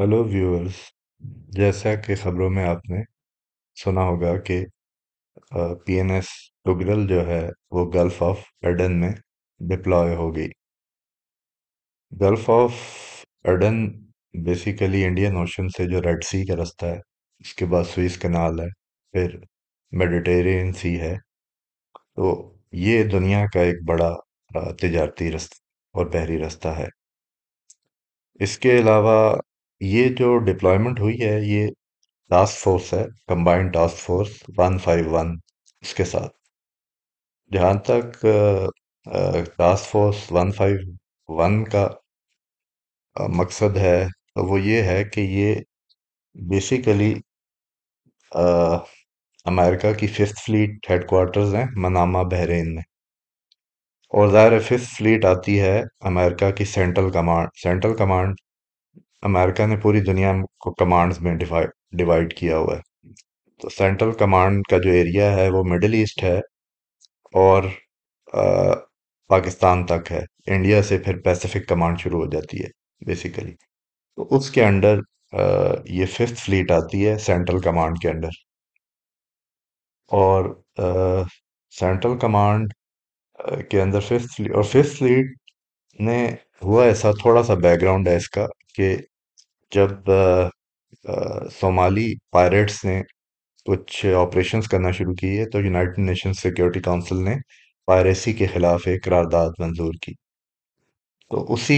Hello viewers जैसा कि ख़बरों में आपने सुना होगा कि पीएनएस टुगरल जो है वो गल्फ़ ऑफ एडन में डिप्लॉय हो गई gulf of Aden basically Indian ocean से जो रेड सी का रास्ता है उसके बाद स्विस कनाल है फिर मेडिटेरेन सी है तो ये दुनिया का एक बड़ा तजारती रास्ता और बहरी रास्ता है इसके अलावा ये जो डिप्लॉयमेंट हुई है ये टास्क फोर्स है combined task force one five one इसके साथ जहाँ तक task force one five one का मकसद है तो वो ये है कि ये बेसिकली अमेरिका की फिफ्थ फ्लीट हेडकोार्टर्स हैं मनामा बहरीन में और ज़ाहिर फिफ्थ फ्लीट आती है अमेरिका की central command central command America ने पूरी दुनिया को कमांड्स में डिवाइड किया हुआ है तो सेंट्रल कमांड का जो एरिया है वो मिडिल ईस्ट है और आ, पाकिस्तान तक है इंडिया से फिर पैसिफिक कमांड शुरू हो जाती है बेसिकली तो उसके अंडर आ, ये फिफ्थ फ्लीट आती है सेंट्रल कमांड के अंडर और सेंट्रल कमांड के अंदर फिफ्थ फ्लीट और फिफ्थ फ्लीट ने हुआ ऐसा थोड़ा सा बैकग्राउंड है इसका कि जब सोमाली पायरेट्स ने कुछ ऑपरेशंस करना शुरू किए तो यूनाइटेड नेशंस सिक्योरिटी काउंसिल ने पायरेसी के खिलाफ एक करारदाद मंजूर की। तो उसी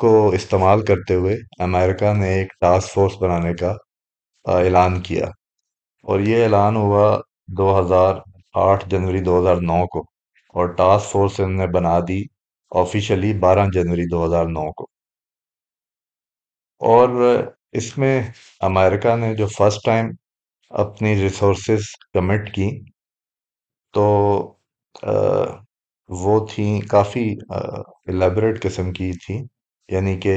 को इस्तेमाल करते हुए अमेरिका ने एक टास्क फ़ोर्स बनाने का ऐलान किया और ये ऐलान हुआ 2008 जनवरी 2009 को और टास्क फ़ोर्स ने बना दी ऑफ़िशियली 12 जनवरी 2009 को। और इसमें अमेरिका ने जो फर्स्ट टाइम अपनी रिसोर्सेज कमिट की तो आ, वो थी काफ़ी एलेबरेट किस्म की थी यानी कि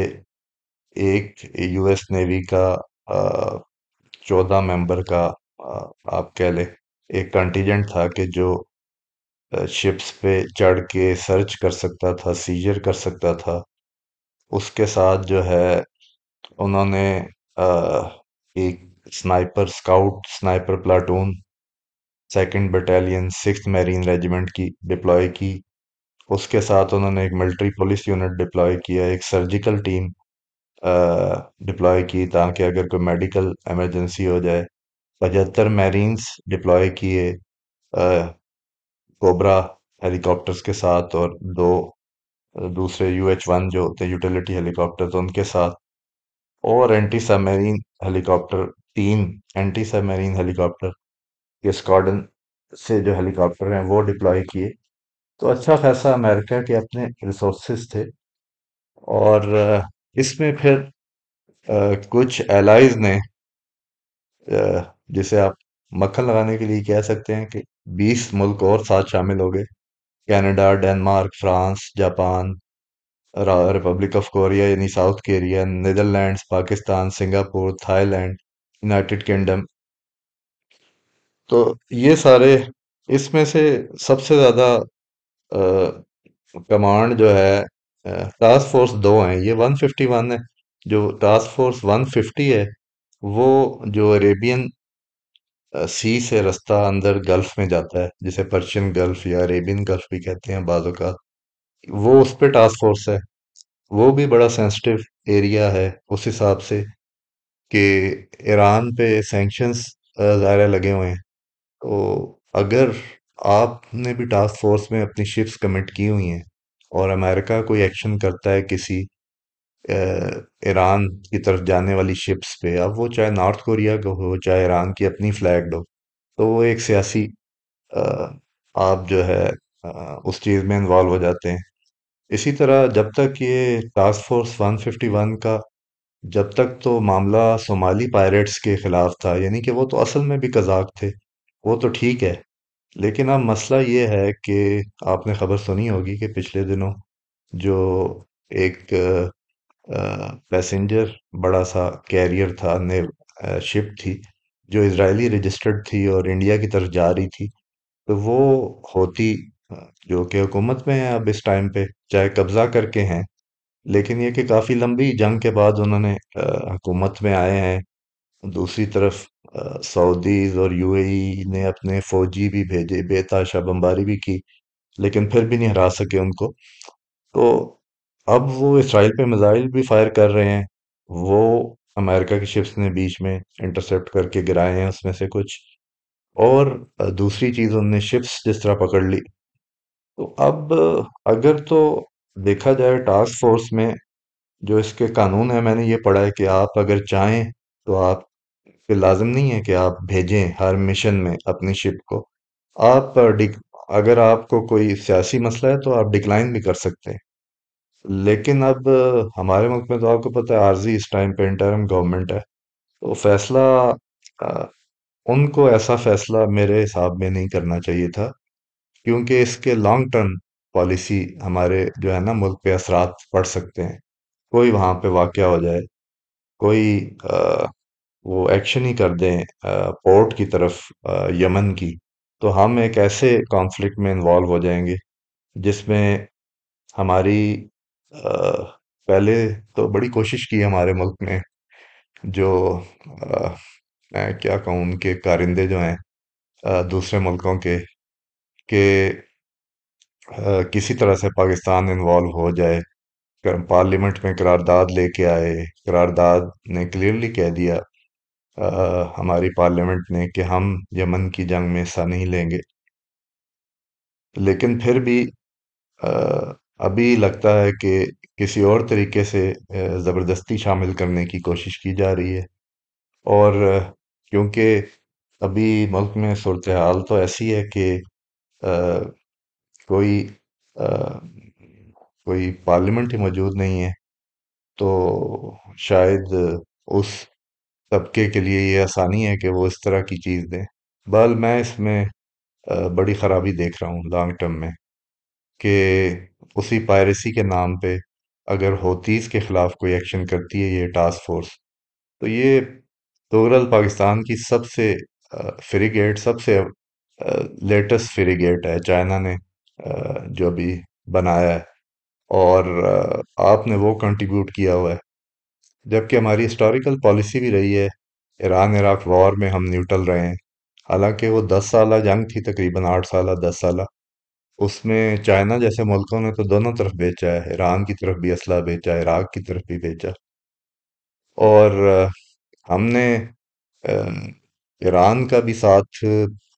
एक यूएस नेवी का चौदह मेंबर का आ, आप कह लें एक कंटीजेंट था कि जो शिप्स पे चढ़ के सर्च कर सकता था सीजर कर सकता था उसके साथ जो है उन्होंने एक sniper scout sniper platoon second battalion six marine regiment की डिप्लॉय की उसके साथ उन्होंने एक मिलिट्री पुलिस यूनिट डिप्लॉय किया एक सर्जिकल टीम डिप्लॉय की ताकि अगर कोई मेडिकल इमरजेंसी हो जाए पचहत्तर मैरीन्स डिप्लॉय किए कोबरा हेलीकॉप्टर्स के साथ और दो दूसरे यू एच वन जो होते हैं यूटिलिटी हेलीकॉप्टर उनके साथ और anti submarine helicopter team anti submarine helicopter के स्क्वाडन से जो हेलीकॉप्टर हैं वो डिप्लॉय किए तो अच्छा खासा अमेरिका के अपने रिसोर्सेज थे और इसमें फिर आ, कुछ एलाइज ने जिसे आप मक्खन लगाने के लिए कह सकते हैं कि 20 मुल्क और साथ शामिल हो गए Canada Denmark France Japan Republic of Korea यानी South Korea Netherlands Pakistan Singapore Thailand United Kingdom तो ये सारे इसमें से सबसे ज़्यादा कमांड जो है टास्क फोर्स दो हैं ये 151 है जो टास्क फोर्स 150 है वो जो अरेबियन सी से रास्ता अंदर गल्फ में जाता है जिसे पर्शियन गल्फ या अरेबियन गल्फ भी कहते हैं बाजू का वो उस पर टास्क फोर्स है वो भी बड़ा सेंसिटिव एरिया है उस हिसाब से कि ईरान पे सेंक्शंस ज़ाहिर लगे हुए हैं तो अगर आपने भी टास्क फोर्स में अपनी शिप्स कमिट की हुई हैं और अमेरिका कोई एक्शन करता है किसी ईरान की तरफ जाने वाली शिप्स पे अब वो चाहे नॉर्थ कोरिया का हो चाहे ईरान की अपनी फ्लैग हो तो वो एक सियासी आप जो है उस चीज़ में इन्वॉल्व हो जाते हैं। इसी तरह जब तक ये टास्क फ़ोर्स 151 का जब तक तो मामला सोमाली पायरेट्स के खिलाफ था, यानी कि वो तो असल में भी कज़ाक़ थे, वो तो ठीक है। लेकिन अब मसला ये है कि आपने ख़बर सुनी होगी कि पिछले दिनों जो एक पैसेंजर बड़ा-सा कैरियर था ने शिप थी, जो इजरायली रजिस्टर्ड थी और इंडिया की तरफ जा रही थी। तो वो होती जो कि हुकूमत में हैं अब इस टाइम पे, चाहे कब्ज़ा करके हैं। लेकिन ये कि काफ़ी लंबी जंग के बाद उन्होंने हुकूमत में आए हैं। दूसरी तरफ सऊदीज़ और यूएई e ने अपने फ़ौजी भी भेजे, बेताशा बमबारी भी की, लेकिन फिर भी नहीं हरा सके उनको। तो अब वो इसराइल पे मिसाइल भी फायर कर रहे हैं। वो अमेरिका की शिप्स ने बीच में इंटरसेप्ट करके गिराए हैं उसमें से कुछ। और दूसरी चीज़ उनने शिप्स जिस तरह पकड़ ली तो अब अगर तो देखा जाए टास्क फ़ोर्स में जो इसके कानून हैं मैंने ये पढ़ा है कि आप अगर चाहें तो आप पे लाजम नहीं है कि आप भेजें हर मिशन में अपनी शिप को। आप अगर आपको कोई सियासी मसला है तो आप डिक्लाइन भी कर सकते हैं। लेकिन अब हमारे मुल्क में तो आपको पता है आरज़ी इस टाइम पे इंटरम गवर्नमेंट है। तो फ़ैसला आ, उनको ऐसा फ़ैसला मेरे हिसाब में नहीं करना चाहिए था। क्योंकि इसके लॉन्ग टर्म पॉलिसी हमारे जो है ना मुल्क पे असरात पड़ सकते हैं कोई वहाँ पे वाक़ हो जाए कोई आ, वो एक्शन ही कर दें पोर्ट की तरफ आ, यमन की तो हम एक ऐसे कॉन्फ्लिक्ट में इन्वॉल्व हो जाएंगे जिसमें हमारी आ, पहले तो बड़ी कोशिश की हमारे मुल्क ने जो आ, मैं क्या कहूँ उनके कारिंदे जो हैं दूसरे मुल्कों के कि किसी तरह से पाकिस्तान इन्वॉल्व हो जाए। पार्लियामेंट में करारदाद लेके आए, करारदाद ने क्लियरली कह दिया आ, हमारी पार्लियामेंट ने कि हम यमन की जंग में हिस्सा नहीं लेंगे। लेकिन फिर भी आ, अभी लगता है कि किसी और तरीके से ज़बरदस्ती शामिल करने की कोशिश की जा रही है। और क्योंकि अभी मुल्क में सूरत हाल तो ऐसी है कि कोई कोई पार्लियामेंट ही मौजूद नहीं है तो शायद उस तबके के लिए ये आसानी है कि वो इस तरह की चीज़ दें बहल मैं इसमें बड़ी ख़राबी देख रहा हूँ लॉन्ग टर्म में कि उसी पायरेसी के नाम पे अगर होतीस के ख़िलाफ़ कोई एक्शन करती है ये टास्क फोर्स तो ये तोगरल पाकिस्तान की सबसे फ्रिगेट सबसे लेटेस्ट फ्रीगेट है चाइना ने जो अभी बनाया है और आपने वो कंट्रीब्यूट किया हुआ है जबकि हमारी हिस्टोरिकल पॉलिसी भी रही है ईरान इराक वॉर में हम न्यूट्रल रहे हैं हालांकि वो दस साल जंग थी तकरीबन आठ साल दस साल उसमें चाइना जैसे मुल्कों ने तो दोनों तरफ बेचा है ईरान की तरफ भी असला बेचा इराक की तरफ भी बेचा और हमने ईरान का भी साथ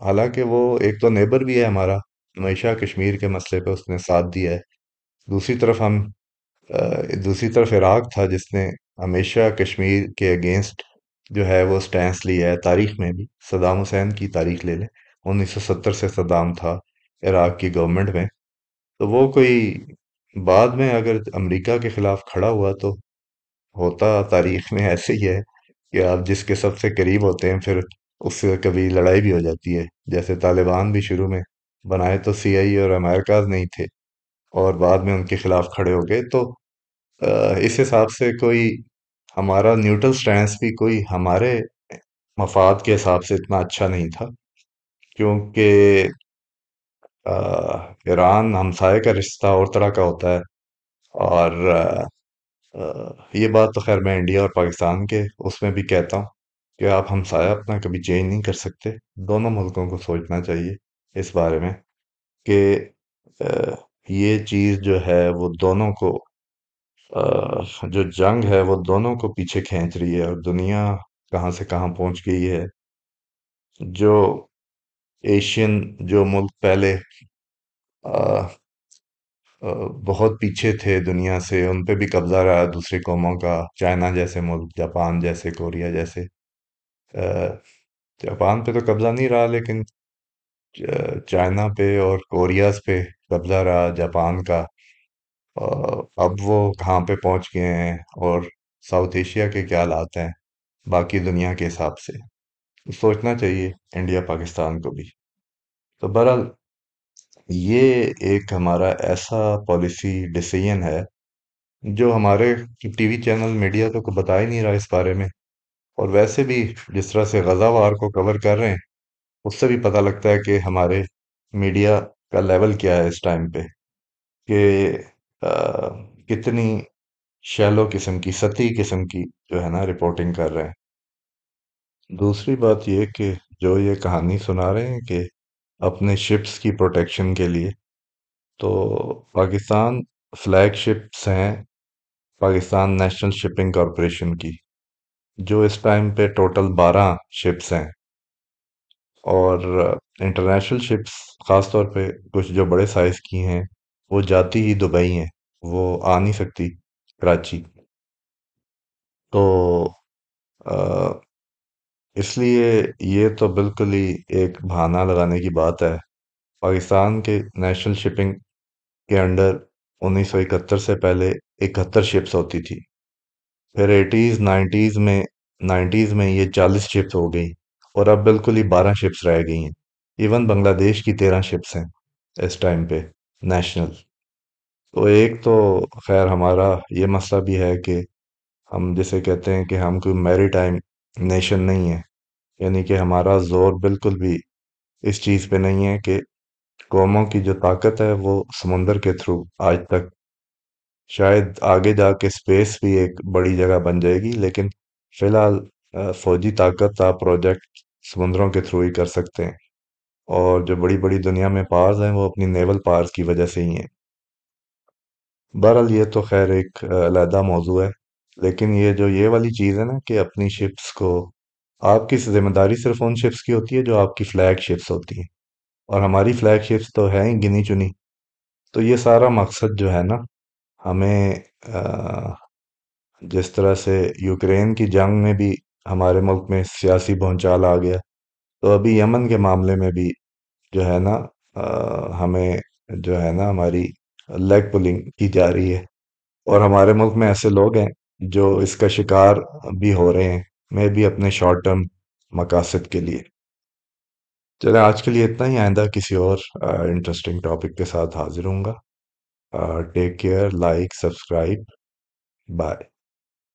हालांकि वो एक तो नेबर भी है हमारा, हमेशा कश्मीर के मसले पे उसने साथ दिया है। दूसरी तरफ हम दूसरी तरफ इराक था जिसने हमेशा कश्मीर के अगेंस्ट जो है वो स्टैंस लिया है तारीख़ में भी, सदाम हुसैन की तारीख़ ले लें, उन्नीस सौ सत्तर से सदाम था इराक की गवर्नमेंट में। तो वो कोई बाद में अगर अमेरिका के खिलाफ खड़ा हुआ तो होता तारीख़ में ऐसे ही है कि आप जिसके सबसे करीब होते हैं फिर उससे कभी लड़ाई भी हो जाती है जैसे तालिबान भी शुरू में बनाए तो सी आई और अमेरिकाज नहीं थे और बाद में उनके खिलाफ खड़े हो गए तो इस हिसाब से कोई हमारा न्यूट्रल स्टैंड भी कोई हमारे मफाद के हिसाब से इतना अच्छा नहीं था क्योंकि ईरान हमसाय का रिश्ता और तरह का होता है और आ, आ, ये बात तो खैर मैं इंडिया और पाकिस्तान के उसमें भी कहता हूँ क्या आप हमसाया अपना कभी चेंज नहीं कर सकते? दोनों मुल्कों को सोचना चाहिए इस बारे में कि ये चीज़ जो है वो दोनों को जो जंग है वो दोनों को पीछे खींच रही है और दुनिया कहाँ से कहाँ पहुँच गई है। जो एशियन जो मुल्क पहले आ, आ, बहुत पीछे थे दुनिया से, उन पे भी कब्ज़ा रहा दूसरी कौमों का, चाइना जैसे मुल्क, जापान जैसे, कोरिया जैसे। जापान पे तो कब्ज़ा नहीं रहा लेकिन चाइना पे और कोरियाज़ पे कब्ज़ा रहा जापान का। अब वो कहाँ पे पहुँच गए हैं और साउथ एशिया के क्या हालात हैं, बाकी दुनिया के हिसाब से। सोचना चाहिए इंडिया पाकिस्तान को भी। तो बहरहाल ये एक हमारा ऐसा पॉलिसी डिसीज़न है, जो हमारे टीवी चैनल मीडिया तो को बता ही नहीं रहा इस बारे में। और वैसे भी जिस तरह से गज़ा वार को कवर कर रहे हैं उससे भी पता लगता है कि हमारे मीडिया का लेवल क्या है इस टाइम पे कि कितनी शैलो किस्म की सती किस्म की जो है ना रिपोर्टिंग कर रहे हैं दूसरी बात ये कि जो ये कहानी सुना रहे हैं कि अपने शिप्स की प्रोटेक्शन के लिए तो पाकिस्तान फ्लैग शिप्स हैं पाकिस्तान नेशनल शिपिंग कॉरपोरेशन की जो इस टाइम पे टोटल बारह शिप्स हैं और इंटरनेशनल शिप्स ख़ास तौर पे कुछ जो बड़े साइज़ की हैं वो जाती ही दुबई हैं वो आ नहीं सकती कराची तो uh, इसलिए ये तो बिल्कुल ही एक बहाना लगाने की बात है। पाकिस्तान के नेशनल शिपिंग के अंडर 1971 से पहले इकहत्तर शिप्स होती थी। फिर एटीज़ नाइन्टीज़ में नाइन्टीज़ में ये चालीस शिप्स हो गई और अब बिल्कुल ही बारह शिप्स रह गई हैं। इवन बांग्लादेश की तेरह शिप्स हैं इस टाइम पे नेशनल। तो एक तो ख़ैर हमारा ये मसला भी है कि हम जिसे कहते हैं कि हम कोई मेरी टाइम नेशन नहीं है। यानी कि हमारा ज़ोर बिल्कुल भी इस चीज़ पे नहीं है कि कौमों की जो ताकत है वो समुंदर के थ्रू आज तक शायद आगे जाके स्पेस भी एक बड़ी जगह बन जाएगी लेकिन फिलहाल फौजी ताकत आप प्रोजेक्ट समुद्रों के थ्रू ही कर सकते हैं और जो बड़ी-बड़ी दुनिया में पावर्स हैं वो अपनी नेवल पावर्स की वजह से ही हैं। बहरहाल ये तो ख़ैर एक अलहदा मौज़ू है। लेकिन ये जो ये वाली चीज़ है ना कि अपनी शिप्स को आपकी ज़िम्मेदारी सिर्फ़ उन शिप्स की होती है जो आपकी फ्लैगशिप्स होती हैं और हमारी फ्लैगशिप्स तो हैं ही गिनी-चुनी। तो ये सारा मकसद जो है ना हमें जिस तरह से यूक्रेन की जंग में भी हमारे मुल्क में सियासी भूचाल आ गया तो अभी यमन के मामले में भी जो है ना हमें जो है ना हमारी लेग पुलिंग की जा रही है और हमारे मुल्क में ऐसे लोग हैं जो इसका शिकार भी हो रहे हैं मैं भी अपने शॉर्ट टर्म मकासद के लिए चले आज के लिए इतना ही आइंदा किसी और इंटरेस्टिंग टॉपिक के साथ हाजिर हूँगा Uh, take care, like, subscribe. Bye.